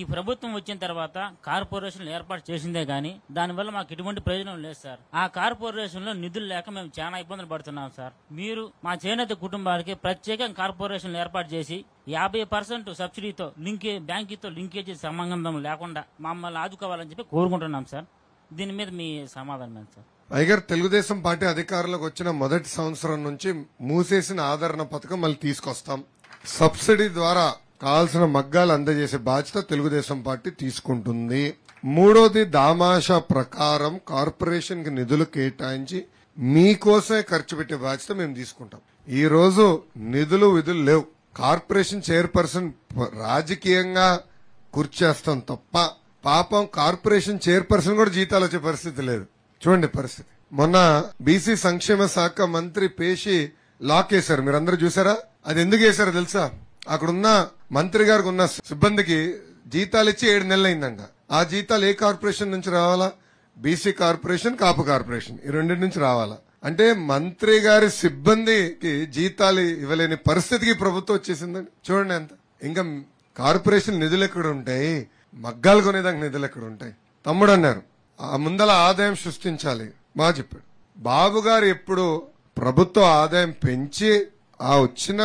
ఈ ప్రభుత్వం వచ్చిన తర్వాత కార్పొరేషన్ ఏర్పాటు చేసిందే గాని దానివల్ల మాకు ఎటువంటి ప్రయోజనం లేదు సార్ ఆ కార్పొరేషన్ లో నిధులు లేక మేము చాలా ఇబ్బందులు పడుతున్నాం సార్ మీరు మా చేనేత కుటుంబాలకి ప్రత్యేకంగా కార్పొరేషన్ ఏర్పాటు చేసి యాభై పర్సెంట్ సబ్సిడీతో లింకే బ్యాంకుతో లింకేజీ సంబంధం లేకుండా మమ్మల్ని ఆదుకోవాలని చెప్పి కోరుకుంటున్నాం సార్ దీని మీద మీ సమాధానం సార్ అయ్యగారు తెలుగుదేశం పార్టీ అధికారంలోకి వచ్చిన మొదటి సంవత్సరం నుంచి మూసేసిన ఆదరణ పథకం మళ్ళీ తీసుకొస్తాం సబ్సిడీ ద్వారా కావాల్సిన మగ్గాలు అందజేసే బాధ్యత తెలుగుదేశం పార్టీ తీసుకుంటుంది మూడోది దామాషా ప్రకారం కార్పొరేషన్ కి నిధులు కేటాయించి మీకోసమే ఖర్చు పెట్టే బాధ్యత మేము తీసుకుంటాం ఈ రోజు నిధులు విధులు లేవు కార్పొరేషన్ చైర్పర్సన్ రాజకీయంగా కుర్చేస్తాం తప్ప పాపం కార్పొరేషన్ చైర్పర్సన్ కూడా జీతాలు వచ్చే పరిస్థితి లేదు చూడండి పరిస్థితి మొన్న బీసీ సంక్షేమ శాఖ మంత్రి పేషి లాక్ వేశారు మీరందరూ చూసారా అది ఎందుకు వేశారో తెలుసా అక్కడున్న మంత్రి గారికి ఉన్న సిబ్బందికి జీతాలు ఇచ్చి ఏడు నెలలైందంట ఆ జీతాలు ఏ కార్పొరేషన్ నుంచి రావాలా బీసీ కార్పొరేషన్ కాపు కార్పొరేషన్ ఈ రెండు నుంచి రావాలా అంటే మంత్రి గారి సిబ్బందికి జీతాలు ఇవ్వలేని పరిస్థితికి ప్రభుత్వం వచ్చేసిందండి చూడండి అంత ఇంకా కార్పొరేషన్ నిధులు ఎక్కడ ఉంటాయి మగ్గాలు కొనేదానికి నిధులు ఎక్కడ ఉంటాయి తమ్ముడు అన్నారు ఆ ముందల ఆదాయం సృష్టించాలి బాగా చెప్పాడు బాబు గారు ఎప్పుడు ప్రభుత్వ ఆదాయం పెంచి ఆ వచ్చిన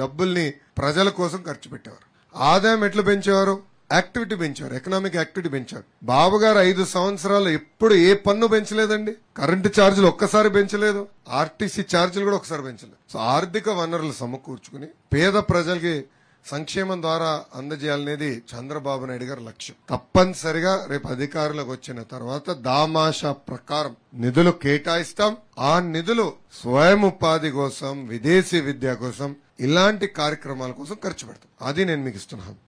డబ్బుల్ని ప్రజల కోసం ఖర్చు పెట్టేవారు ఆదాయం ఎట్లు పెంచేవారు యాక్టివిటీ పెంచారు ఎకనామిక్ యాక్టివిటీ పెంచారు బాబు గారు ఐదు సంవత్సరాలు ఎప్పుడు ఏ పన్ను పెంచలేదండి కరెంటు ఛార్జీలు ఒక్కసారి పెంచలేదు ఆర్టీసీ ఛార్జీలు కూడా ఒకసారి పెంచలేదు సో ఆర్థిక వనరులు సమకూర్చుకుని పేద ప్రజలకి సంక్షేమం ద్వారా అందజేయాలనేది చంద్రబాబు నాయుడు గారి లక్ష్యం తప్పనిసరిగా రేపు అధికారులకు వచ్చిన తర్వాత దామాషా ప్రకారం నిధులు కేటాయిస్తాం ఆ నిధులు స్వయం ఉపాధి కోసం విదేశీ విద్య కోసం ఇలాంటి కార్యక్రమాల కోసం ఖర్చు పెడతాం అది నేను మీకు ఇస్తున్నాను